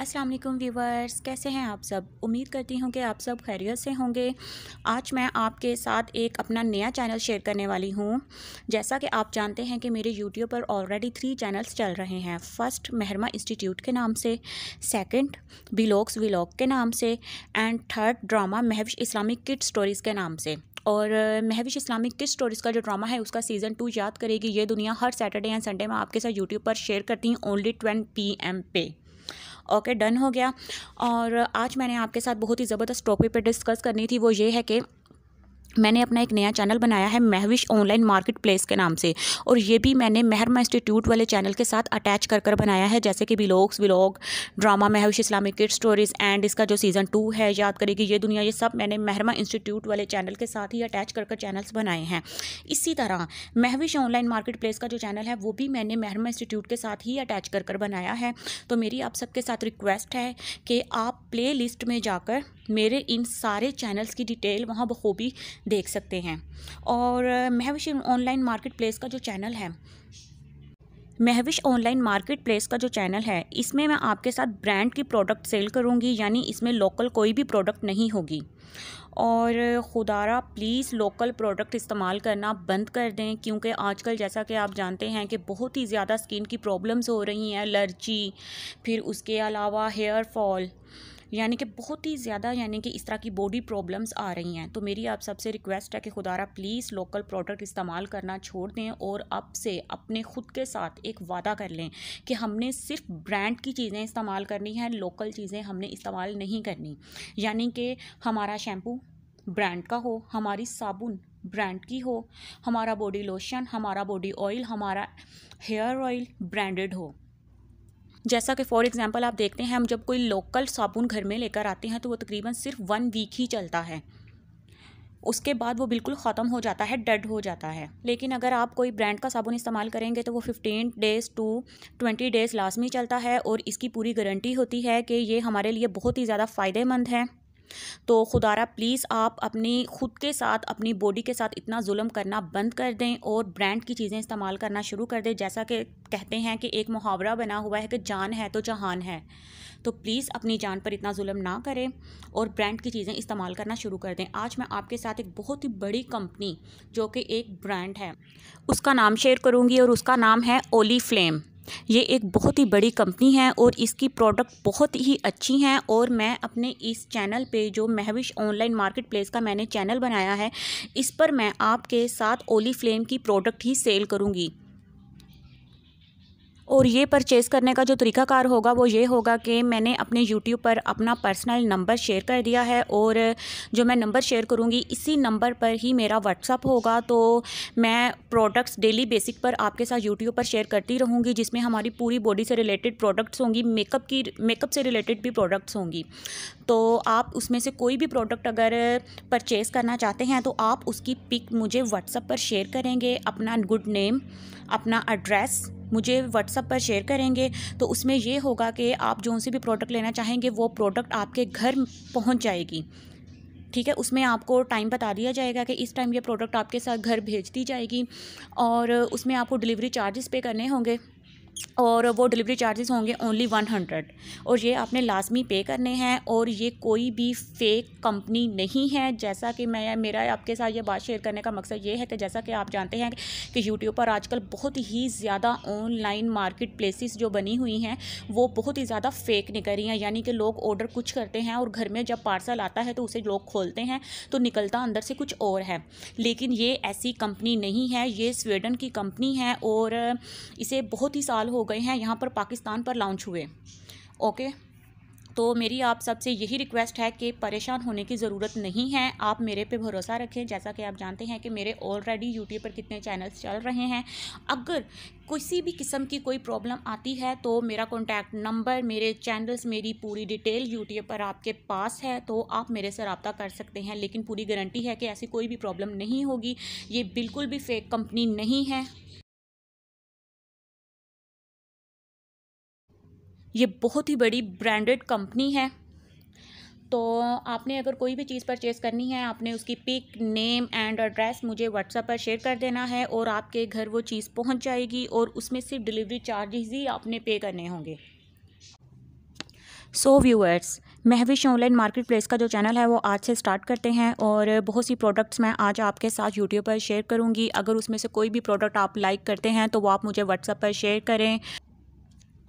अस्सलाम वालेकुम व्यूवर्स कैसे हैं आप सब उम्मीद करती हूँ कि आप सब खैरियत से होंगे आज मैं आपके साथ एक अपना नया चैनल शेयर करने वाली हूँ जैसा कि आप जानते हैं कि मेरे यूट्यूब पर ऑलरेडी थ्री चैनल्स चल रहे हैं फ़र्स्ट महरमा इंस्टीट्यूट के नाम से सेकंड बिलोक्स विलोक के नाम से and third drama Mahvish Islamic kid stories के नाम से और महविश इस्लामिक किस स्टोरीज़ का जो ड्रामा है उसका सीज़न टू याद करेगी ये दुनिया हर सैटरडे एंड संडे मैं आपके साथ यूट्यूब पर शेयर करती हूँ ओनली ट्वेन पी एम पे ओके डन हो गया और आज मैंने आपके साथ बहुत ही ज़बरदस्त टॉपिक पर डिस्कस करनी थी वो ये है कि मैंने अपना एक नया चैनल बनाया है महविश ऑनलाइन मार्केट प्लेस के नाम से और ये भी मैंने महरमा इंस्टीट्यूट वाले चैनल के साथ अटैच कर कर बनाया है जैसे कि blogs vlog drama Mahvish Islamic kid stories and इसका जो सीज़न टू है याद करेगी ये दुनिया ये सब मैंने महरमा इंस्टीट्यूट वाले चैनल के साथ ही अटैच कर कर चैनल्स बनाए हैं इसी तरह महविश ऑनलाइन मार्केट प्लेस का जो चैनल है वो भी मैंने महरमा इंस्टीट्यूट के साथ ही अटैच कर कर बनाया है तो मेरी आप सबके साथ रिक्वेस्ट है कि आप प्ले लिस्ट में जाकर मेरे इन सारे चैनल्स की डिटेल वहाँ बखूबी देख सकते हैं और महविश ऑनलाइन मार्केट प्लेस का जो चैनल है महविश ऑनलाइन मार्केट प्लेस का जो चैनल है इसमें मैं आपके साथ ब्रांड की प्रोडक्ट सेल करूँगी यानी इसमें लोकल कोई भी प्रोडक्ट नहीं होगी और खुदारा प्लीज़ लोकल प्रोडक्ट इस्तेमाल करना बंद कर दें क्योंकि आजकल जैसा कि आप जानते हैं कि बहुत ही ज़्यादा स्किन की प्रॉब्लम्स हो रही हैं एलर्जी फिर उसके अलावा हेयर फॉल यानी कि बहुत ही ज़्यादा यानी कि इस तरह की बॉडी प्रॉब्लम्स आ रही हैं तो मेरी आप सबसे रिक्वेस्ट है कि खुदारा प्लीज़ लोकल प्रोडक्ट इस्तेमाल करना छोड़ दें और अब से अपने ख़ुद के साथ एक वादा कर लें कि हमने सिर्फ ब्रांड की चीज़ें इस्तेमाल करनी है लोकल चीज़ें हमने इस्तेमाल नहीं करनी यानी कि हमारा शैम्पू ब्रांड का हो हमारी साबुन ब्रांड की हो हमारा बॉडी लोशन हमारा बॉडी ऑयल हमारा हेयर ऑयल ब्रांडेड हो जैसा कि फॉर एग्ज़ाम्पल आप देखते हैं हम जब कोई लोकल साबुन घर में लेकर आते हैं तो वो तकरीबन सिर्फ वन वीक ही चलता है उसके बाद वो बिल्कुल ख़त्म हो जाता है डेड हो जाता है लेकिन अगर आप कोई ब्रांड का साबुन इस्तेमाल करेंगे तो वो fifteen days to twenty days लाजमी चलता है और इसकी पूरी गारंटी होती है कि ये हमारे लिए बहुत ही ज़्यादा फ़ायदेमंद है तो खुदारा प्लीज़ आप अपनी ख़ुद के साथ अपनी बॉडी के साथ इतना जुल्म करना बंद कर दें और ब्रांड की चीज़ें इस्तेमाल करना शुरू कर दें जैसा कि कहते हैं कि एक मुहावरा बना हुआ है कि जान है तो जहान है तो प्लीज़ अपनी जान पर इतना जुल्म ना करें और ब्रांड की चीज़ें इस्तेमाल करना शुरू कर दें आज मैं आपके साथ एक बहुत ही बड़ी कंपनी जो कि एक ब्रांड है उसका नाम शेयर करूँगी और उसका नाम है ओली फ्लेम ये एक बहुत ही बड़ी कंपनी है और इसकी प्रोडक्ट बहुत ही अच्छी हैं और मैं अपने इस चैनल पे जो महविश ऑनलाइन मार्केट प्लेस का मैंने चैनल बनाया है इस पर मैं आपके साथ ओली फ्लेम की प्रोडक्ट ही सेल करूँगी और ये परचेज़ करने का जो तरीकाकार होगा वो ये होगा कि मैंने अपने यूट्यूब पर अपना पर्सनल नंबर शेयर कर दिया है और जो मैं नंबर शेयर करूँगी इसी नंबर पर ही मेरा व्हाट्सअप होगा तो मैं प्रोडक्ट्स डेली बेसिक पर आपके साथ यूट्यूब पर शेयर करती रहूँगी जिसमें हमारी पूरी बॉडी से रिलेटेड प्रोडक्ट्स होंगी मेकअप की मेकअप से रिलेटेड भी प्रोडक्ट्स होंगी तो आप उसमें से कोई भी प्रोडक्ट अगर परचेज़ करना चाहते हैं तो आप उसकी पिक मुझे व्हाट्सअप पर शेयर करेंगे अपना गुड नेम अपना एड्रेस मुझे व्हाट्सअप पर शेयर करेंगे तो उसमें ये होगा कि आप जो से भी प्रोडक्ट लेना चाहेंगे वो प्रोडक्ट आपके घर पहुंच जाएगी ठीक है उसमें आपको टाइम बता दिया जाएगा कि इस टाइम ये प्रोडक्ट आपके साथ घर भेज दी जाएगी और उसमें आपको डिलीवरी चार्जेस पे करने होंगे और वो डिलीवरी चार्जेस होंगे ओनली वन हंड्रेड और ये आपने लाजमी पे करने हैं और ये कोई भी फेक कंपनी नहीं है जैसा कि मैं मेरा आपके साथ ये बात शेयर करने का मकसद ये है कि जैसा कि आप जानते हैं कि यूट्यूब पर आजकल बहुत ही ज़्यादा ऑनलाइन मार्केट प्लेसिस जो बनी हुई हैं वो बहुत ही ज़्यादा फेक निकल रही हैं यानी कि लोग ऑर्डर कुछ करते हैं और घर में जब पार्सल आता है तो उसे लोग खोलते हैं तो निकलता अंदर से कुछ और है लेकिन ये ऐसी कंपनी नहीं है ये स्वीडन की कंपनी है और इसे बहुत ही साल हो गए हैं यहाँ पर पाकिस्तान पर लॉन्च हुए ओके तो मेरी आप सबसे यही रिक्वेस्ट है कि परेशान होने की ज़रूरत नहीं है आप मेरे पे भरोसा रखें जैसा कि आप जानते हैं कि मेरे ऑलरेडी यूट्यूब पर कितने चैनल्स चल रहे हैं अगर किसी भी किस्म की कोई प्रॉब्लम आती है तो मेरा कॉन्टैक्ट नंबर मेरे चैनल्स मेरी पूरी डिटेल यूट्यूब पर आपके पास है तो आप मेरे से रबता कर सकते हैं लेकिन पूरी गारंटी है कि ऐसी कोई भी प्रॉब्लम नहीं होगी ये बिल्कुल भी फेक कंपनी नहीं है ये बहुत ही बड़ी ब्रांडेड कंपनी है तो आपने अगर कोई भी चीज़ परचेज़ करनी है आपने उसकी पिक नेम एंड एड्रेस मुझे व्हाट्सअप पर शेयर कर देना है और आपके घर वो चीज़ पहुंच जाएगी और उसमें सिर्फ डिलीवरी चार्जेस ही आपने पे करने होंगे so viewers Mahvish online market place का जो चैनल है वो आज से स्टार्ट करते हैं और बहुत सी प्रोडक्ट्स मैं आज आपके साथ यूट्यूब पर शेयर करूँगी अगर उसमें से कोई भी प्रोडक्ट आप लाइक करते हैं तो वो आप मुझे व्हाट्सअप पर शेयर करें